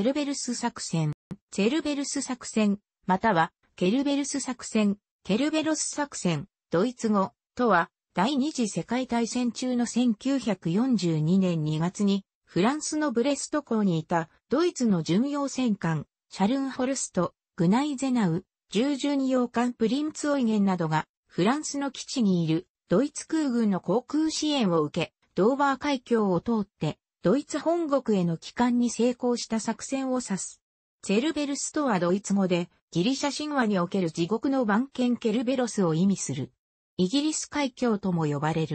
ェルベルス作戦、チェルベルス作戦、または、ケルベルス作戦、ケルベロス作戦、ドイツ語、とは、第二次世界大戦中の1942年2月に、フランスのブレスト港にいた、ドイツの巡洋戦艦、シャルンホルスト、グナイゼナウ、従巡洋艦プリンツオイゲンなどが、フランスの基地にいる、ドイツ空軍の航空支援を受け、ドーバー海峡を通って、ドイツ本国への帰還に成功した作戦を指す。ゼルベルスとはドイツ語で、ギリシャ神話における地獄の番犬ケルベロスを意味する。イギリス海峡とも呼ばれる。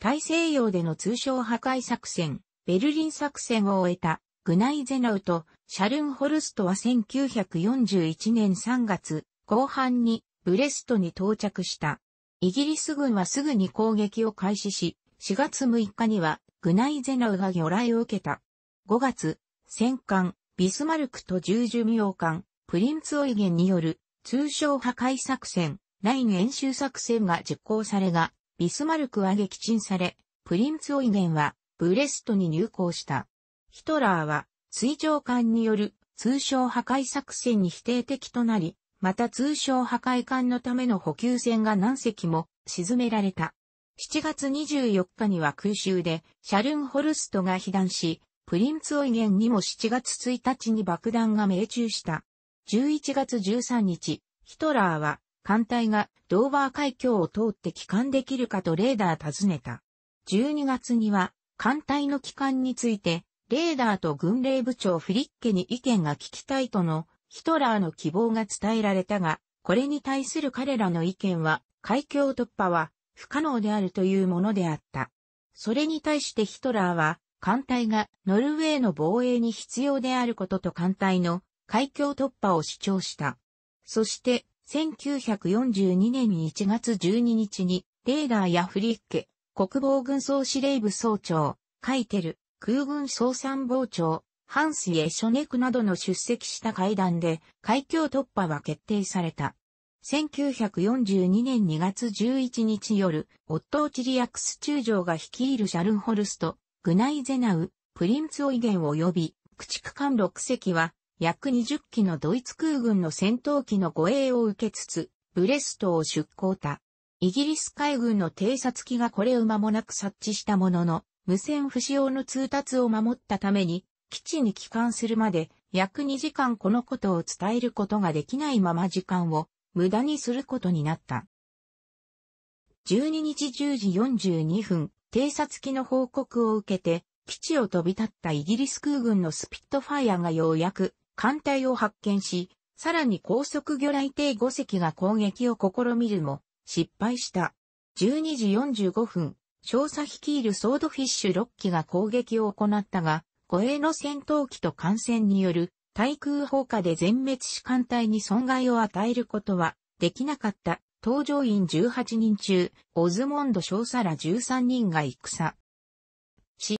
大西洋での通商破壊作戦、ベルリン作戦を終えた、グナイゼナウとシャルンホルストは1941年3月後半にブレストに到着した。イギリス軍はすぐに攻撃を開始し、4月6日にはグナイゼナウが魚雷を受けた。5月、戦艦、ビスマルクと十寿名艦、プリンツオイゲンによる通称破壊作戦、ライン演習作戦が実行されが、ビスマルクは撃沈され、プリンツオイゲンはブレストに入港した。ヒトラーは水上艦による通称破壊作戦に否定的となり、また通称破壊艦のための補給船が何隻も沈められた。7月24日には空襲で、シャルンホルストが被弾し、プリンツオイゲンにも7月1日に爆弾が命中した。11月13日、ヒトラーは、艦隊がドーバー海峡を通って帰還できるかとレーダー尋ねた。12月には、艦隊の帰還について、レーダーと軍令部長フリッケに意見が聞きたいとの、ヒトラーの希望が伝えられたが、これに対する彼らの意見は、海峡突破は不可能であるというものであった。それに対してヒトラーは、艦隊がノルウェーの防衛に必要であることと艦隊の海峡突破を主張した。そして、1942年1月12日に、レーダーやフリッケ、国防軍総司令部総長、カイテル、空軍総参謀長、ハンス・エショネクなどの出席した会談で、海峡突破は決定された。1942年2月11日夜、オットーチリアクス中将が率いるシャルンホルスト、グナイゼナウ、プリンツオイゲン及び、駆逐艦6隻は、約20機のドイツ空軍の戦闘機の護衛を受けつつ、ブレストを出港た。イギリス海軍の偵察機がこれを間もなく察知したものの、無線不使用の通達を守ったために、基地に帰還するまで、約2時間このことを伝えることができないまま時間を無駄にすることになった。12日10時42分、偵察機の報告を受けて、基地を飛び立ったイギリス空軍のスピットファイアがようやく艦隊を発見し、さらに高速魚雷艇5隻が攻撃を試みるも、失敗した。12時45分、少佐率いるソードフィッシュ6機が攻撃を行ったが、護衛の戦闘機と艦船による対空砲火で全滅し艦隊に損害を与えることはできなかった搭乗員18人中、オズモンド少佐ら13人が戦。し、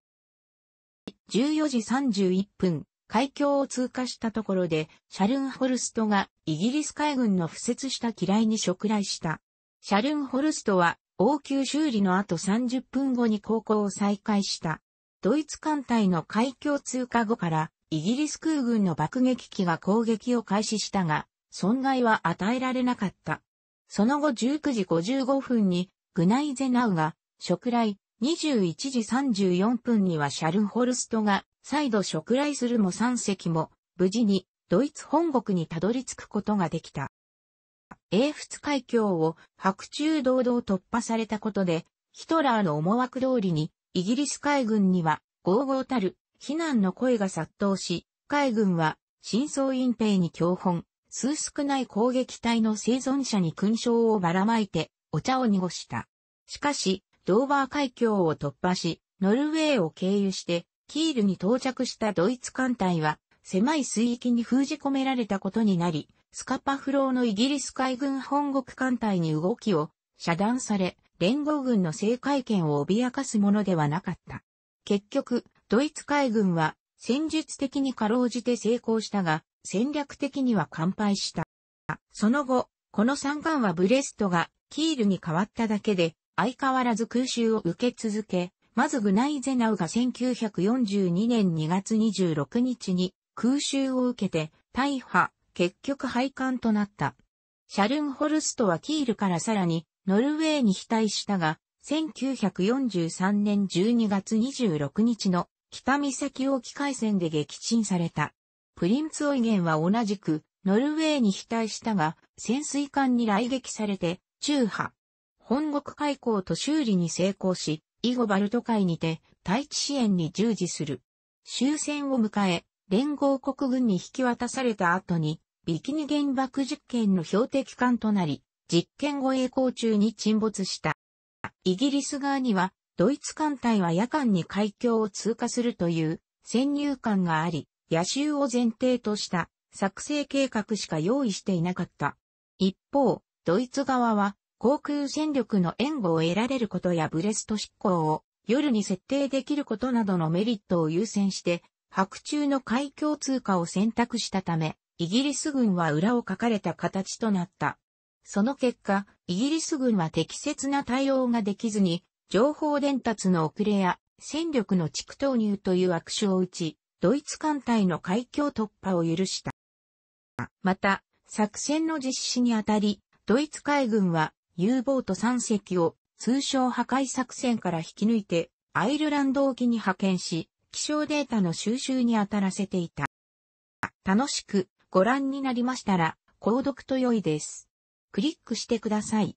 14時31分、海峡を通過したところで、シャルンホルストがイギリス海軍の付設した機雷に触雷した。シャルンホルストは応急修理の後30分後に航行を再開した。ドイツ艦隊の海峡通過後からイギリス空軍の爆撃機が攻撃を開始したが、損害は与えられなかった。その後19時55分に、グナイゼナウが、食来、21時34分にはシャルンホルストが、再度食来するも3隻も、無事に、ドイツ本国にたどり着くことができた。英仏海峡を白昼堂々突破されたことで、ヒトラーの思惑通りに、イギリス海軍には、豪々たる非難の声が殺到し、海軍は、真相隠蔽に教本、数少ない攻撃隊の生存者に勲章をばらまいて、お茶を濁した。しかし、ドーバー海峡を突破し、ノルウェーを経由して、キールに到着したドイツ艦隊は、狭い水域に封じ込められたことになり、スカパフローのイギリス海軍本国艦隊に動きを遮断され、連合軍の制海権を脅かすものではなかった。結局、ドイツ海軍は戦術的にかろうじて成功したが、戦略的には完敗した。その後、この三艦はブレストがキールに変わっただけで、相変わらず空襲を受け続け、まずグナイゼナウが1942年2月26日に空襲を受けて大破、結局廃艦となった。シャルンホルストはキールからさらにノルウェーに飛退したが、1943年12月26日の北岬沖海戦で撃沈された。プリンツオイゲンは同じく、ノルウェーに被体したが、潜水艦に来撃されて、中波。本国海溝と修理に成功し、以後バルト海にて、対地支援に従事する。終戦を迎え、連合国軍に引き渡された後に、ビキニ原爆実験の標的艦となり、実験後栄光中に沈没した。イギリス側にはドイツ艦隊は夜間に海峡を通過するという先入観があり、野襲を前提とした作成計画しか用意していなかった。一方、ドイツ側は航空戦力の援護を得られることやブレスト執行を夜に設定できることなどのメリットを優先して、白昼の海峡通過を選択したため、イギリス軍は裏を書かれた形となった。その結果、イギリス軍は適切な対応ができずに、情報伝達の遅れや戦力の蓄投入という悪手を打ち、ドイツ艦隊の海峡突破を許した。また、作戦の実施にあたり、ドイツ海軍は U ボート3隻を通称破壊作戦から引き抜いて、アイルランド沖に派遣し、気象データの収集に当たらせていた。楽しくご覧になりましたら、購読と良いです。クリックしてください。